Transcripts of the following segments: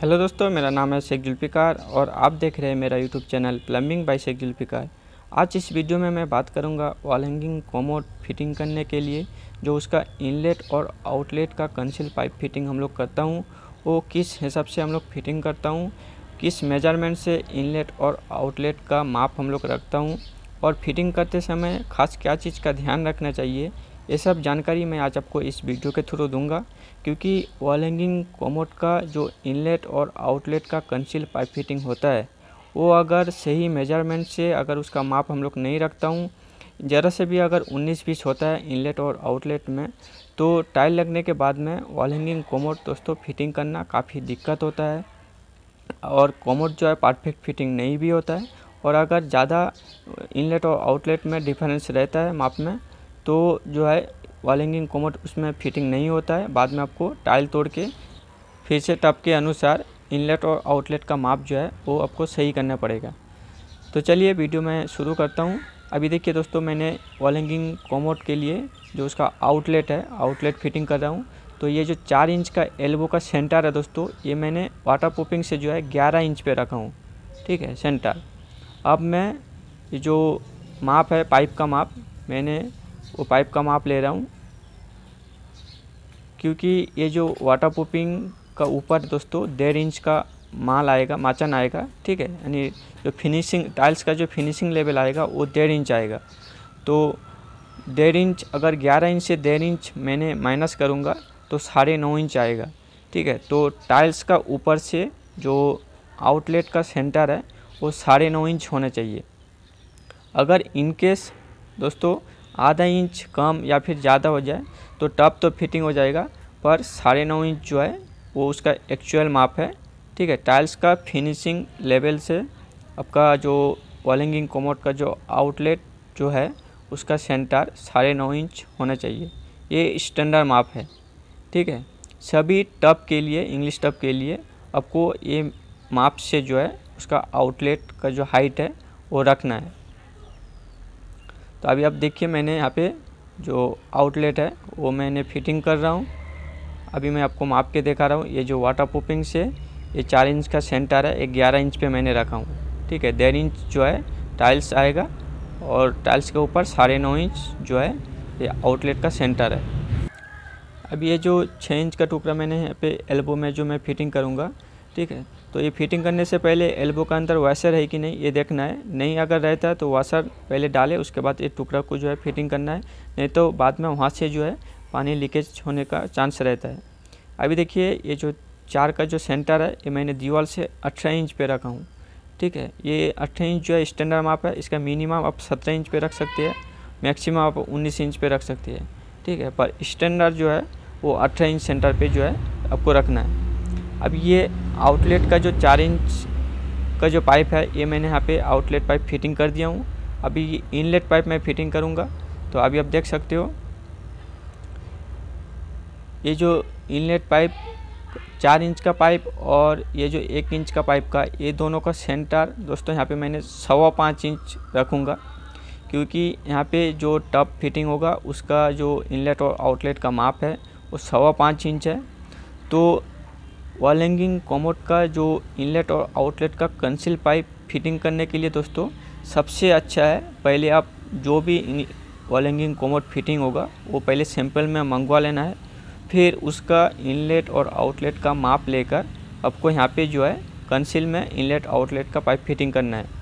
hello दोस्तों मेरा नाम है शेख जुल्फ़िकार और आप देख रहे हैं मेरा YouTube channel plumbing by Sheikh Zulfikar आज इस वीडियो में मैं बात करूंगा वॉल हैंगिंग कोमोड फिटिंग करने के लिए जो उसका इनलेट और आउटलेट का कंसिल पाइप फिटिंग हम लोग करता हूं वो किस हिसाब से हम लोग फिटिंग करता हूँ किस मेजरमेंट से इनलेट और आउटलेट का माप हम लोग रखता हूँ और फिटिंग करते समय खास क्या चीज़ का ध्यान रखना चाहिए ये सब जानकारी मैं आज आपको इस वीडियो के थ्रू दूंगा क्योंकि वॉल हैंगिंग कॉमोट का जो इनलेट और आउटलेट का कंसील पाइप फिटिंग होता है वो अगर सही मेजरमेंट से अगर उसका माप हम लोग नहीं रखता हूँ ज़रा से भी अगर 19 बीस होता है इनलेट और आउटलेट में तो टाइल लगने के बाद में वॉल हैंगिंग कोमोट दोस्तों फिटिंग करना काफ़ी दिक्कत होता है और कोमोट जो है परफेक्ट फिटिंग नहीं भी होता है और अगर ज़्यादा इनलेट और आउटलेट में डिफरेंस रहता है माप में तो जो है वॉलिंग हैंगिंग कोमोट उसमें फिटिंग नहीं होता है बाद में आपको टाइल तोड़ के फिर से टप के अनुसार इनलेट और आउटलेट का माप जो है वो आपको सही करना पड़ेगा तो चलिए वीडियो मैं शुरू करता हूँ अभी देखिए दोस्तों मैंने वालिंगिंग कोमोट के लिए जो उसका आउटलेट है आउटलेट फिटिंग कर रहा हूँ तो ये जो चार इंच का एल्बो का सेंटर है दोस्तों ये मैंने वाटर प्रूफिंग से जो है ग्यारह इंच पे रखा हूँ ठीक है सेंटर अब मैं ये जो माप है पाइप का माप मैंने वो पाइप का माप ले रहा हूँ क्योंकि ये जो वाटर पुपिंग का ऊपर दोस्तों डेढ़ इंच का माल आएगा माचन आएगा ठीक है यानी जो फिनिशिंग टाइल्स का जो फिनिशिंग लेवल आएगा वो डेढ़ इंच आएगा तो डेढ़ इंच अगर ग्यारह इंच से डेढ़ इंच मैंने माइनस करूँगा तो साढ़े नौ इंच आएगा ठीक है तो टाइल्स का ऊपर से जो आउटलेट का सेंटर है वो साढ़े नौ इंच होना चाहिए अगर इनकेस दोस्तों आधा इंच कम या फिर ज़्यादा हो जाए तो टप तो फिटिंग हो जाएगा पर साढ़े नौ इंच जो है वो उसका एक्चुअल माप है ठीक है टाइल्स का फिनिशिंग लेवल से आपका जो वॉलिंगिंग कोमोट का जो आउटलेट जो है उसका सेंटर साढ़े नौ इंच होना चाहिए ये स्टैंडर्ड माप है ठीक है सभी टप के लिए इंग्लिश टप के लिए आपको ये माप से जो है उसका आउटलेट का जो हाइट है वो रखना है तो अभी आप देखिए मैंने यहाँ पे जो आउटलेट है वो मैंने फिटिंग कर रहा हूँ अभी मैं आपको माप के दिखा रहा हूँ ये जो वाटर पोपिंग से ये चार इंच का सेंटर है एक ग्यारह इंच पे मैंने रखा हूँ ठीक है डेढ़ इंच जो है टाइल्स आएगा और टाइल्स के ऊपर साढ़े नौ इंच जो है ये आउटलेट का सेंटर है अब ये जो छः इंच का टुकड़ा मैंने यहाँ पे एल्बो में जो मैं फिटिंग करूँगा ठीक है तो ये फिटिंग करने से पहले एल्बो का अंदर वाशर है कि नहीं ये देखना है नहीं अगर रहता है तो वाशर पहले डाले उसके बाद ये टुकड़ा को जो है फिटिंग करना है नहीं तो बाद में वहाँ से जो है पानी लीकेज होने का चांस रहता है अभी देखिए ये जो चार का जो सेंटर है ये मैंने दीवार से अठारह इंच पे रखा हूँ ठीक है ये अठारह इंच जो है स्टैंडर्ड माप है इसका मिनिमम आप सत्रह इंच पे रख सकते हैं मैक्सिमम आप उन्नीस इंच पे रख सकते हैं ठीक है पर स्टैंडर्ड जो है वो अठारह इंच सेंटर पे जो है आपको रखना है अब ये आउटलेट का जो चार इंच का जो पाइप है ये मैंने यहाँ पे आउटलेट पाइप फिटिंग कर दिया हूँ अभी ये इनलेट पाइप मैं फिटिंग करूँगा तो अभी आप देख सकते हो ये जो इनलेट पाइप चार इंच का पाइप और ये जो एक इंच का पाइप का ये दोनों का सेंटर दोस्तों यहाँ पे मैंने सवा पाँच इंच रखूँगा क्योंकि यहाँ पे जो टप फिटिंग होगा उसका जो इनलेट और आउटलेट का माप है वो सवा पाँच इंच है तो वॉल कॉमोट का जो इनलेट और आउटलेट का कंसिल पाइप फिटिंग करने के लिए दोस्तों सबसे अच्छा है पहले आप जो भी वॉल कॉमोट फिटिंग होगा वो पहले सैंपल में मंगवा लेना है फिर उसका इनलेट और आउटलेट का माप लेकर आपको यहाँ पे जो है कंसिल में इनलेट आउटलेट का पाइप फिटिंग करना है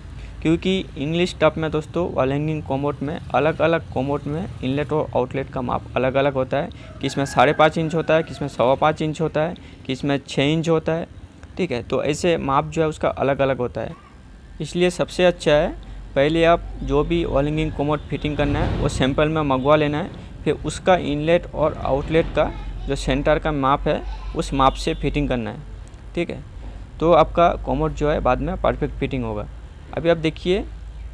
क्योंकि इंग्लिश टप में दोस्तों वाल हैंगिंग में अलग अलग कॉमोट में इनलेट और आउटलेट का माप अलग अलग होता है किसमें साढ़े पाँच इंच होता है किसमें सवा पाँच इंच होता है किसमें छः इंच होता है ठीक है तो ऐसे माप जो है उसका अलग अलग होता है इसलिए सबसे अच्छा है पहले आप जो भी वॉल हैंगिंग फिटिंग करना है वो सैम्पल में मंगवा लेना है फिर उसका इनलेट और आउटलेट का जो सेंटर का माप है उस माप से फिटिंग करना है ठीक है तो आपका कॉमोट जो है बाद में परफेक्ट फिटिंग होगा अभी आप देखिए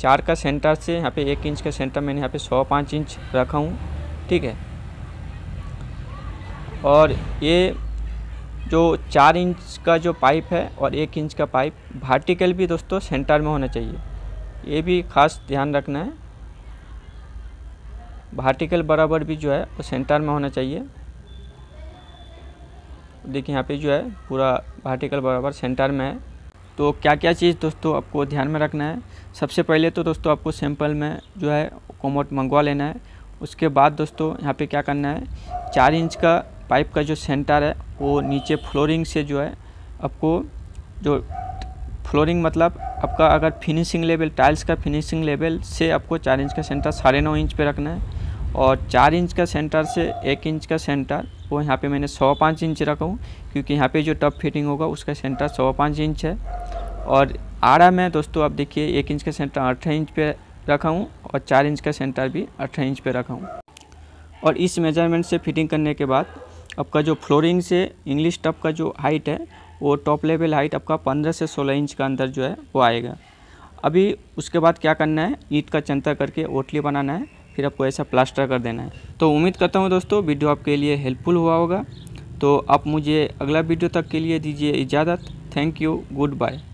चार का सेंटर से यहाँ पे एक इंच का सेंटर मैंने यहाँ पे सौ पाँच इंच रखा हूँ ठीक है और ये जो चार इंच का जो पाइप है और एक इंच का पाइप वर्टिकल भी दोस्तों सेंटर में होना चाहिए ये भी खास ध्यान रखना है वर्टिकल बराबर भी जो है वो सेंटर में होना चाहिए देखिए यहाँ पे जो है पूरा वर्टिकल बराबर सेंटर में है तो क्या क्या चीज़ दोस्तों आपको ध्यान में रखना है सबसे पहले तो दोस्तों आपको सैंपल में जो है कोमोट मंगवा लेना है उसके बाद दोस्तों यहाँ पे क्या करना है चार इंच का पाइप का जो सेंटर है वो नीचे फ्लोरिंग से जो है आपको जो फ्लोरिंग मतलब आपका अगर फिनिशिंग लेवल टाइल्स का फिनिशिंग लेवल से आपको चार इंच का सेंटर साढ़े नौ इंच पे रखना है और चार इंच का सेंटर से एक इंच का सेंटर वो यहाँ पे मैंने सवा पाँच इंच रखा हूँ क्योंकि यहाँ पे जो टप फिटिंग होगा उसका सेंटर सवा पाँच इंच है और आरा में दोस्तों आप देखिए एक इंच का सेंटर अठारह इंच पे रखा हूँ और चार इंच का सेंटर भी अठारह इंच पे रखा हूँ और इस मेजरमेंट से फिटिंग करने के बाद आपका जो फ्लोरिंग से इंग्लिश टप का जो हाइट है वो टॉप लेवल हाइट आपका पंद्रह से सोलह इंच का अंदर जो है वो आएगा अभी उसके बाद क्या करना है ईट का चंता करके ओटली बनाना है फिर आपको ऐसा प्लास्टर कर देना है तो उम्मीद करता हूँ दोस्तों वीडियो आपके लिए हेल्पफुल हुआ होगा तो आप मुझे अगला वीडियो तक के लिए दीजिए इजाज़त थैंक यू गुड बाय